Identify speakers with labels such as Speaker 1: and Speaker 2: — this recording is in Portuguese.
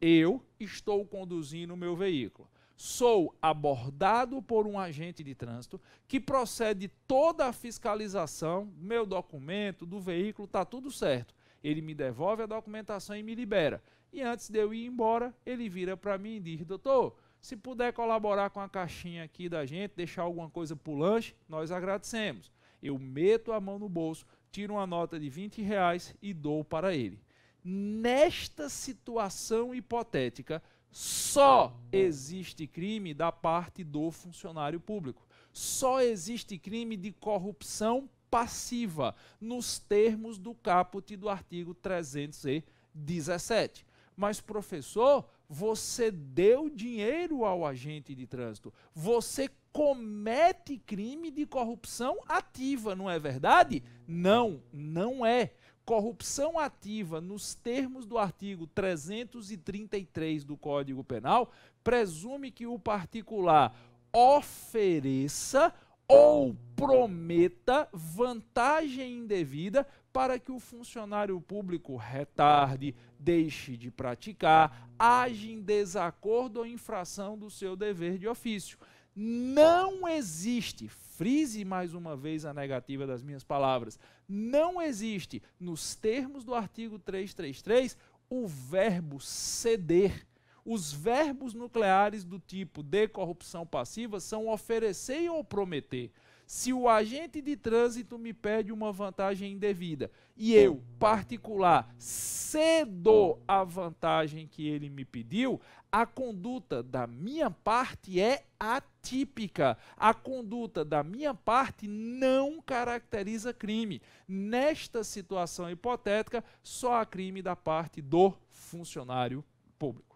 Speaker 1: eu estou conduzindo o meu veículo. Sou abordado por um agente de trânsito que procede toda a fiscalização, meu documento, do veículo, está tudo certo. Ele me devolve a documentação e me libera. E antes de eu ir embora, ele vira para mim e diz: Doutor, se puder colaborar com a caixinha aqui da gente, deixar alguma coisa para o lanche, nós agradecemos. Eu meto a mão no bolso, tiro uma nota de 20 reais e dou para ele nesta situação hipotética, só existe crime da parte do funcionário público. Só existe crime de corrupção passiva, nos termos do caput do artigo 317. Mas, professor, você deu dinheiro ao agente de trânsito. Você comete crime de corrupção ativa, não é verdade? Hum. Não, não é corrupção ativa nos termos do artigo 333 do Código Penal presume que o particular ofereça ou prometa vantagem indevida para que o funcionário público retarde, deixe de praticar, age em desacordo ou infração do seu dever de ofício. Não existe, frise mais uma vez a negativa das minhas palavras, não existe, nos termos do artigo 333, o verbo ceder. Os verbos nucleares do tipo de corrupção passiva são oferecer ou prometer se o agente de trânsito me pede uma vantagem indevida e eu, particular, cedo a vantagem que ele me pediu, a conduta da minha parte é atípica. A conduta da minha parte não caracteriza crime. Nesta situação hipotética, só há crime da parte do funcionário público.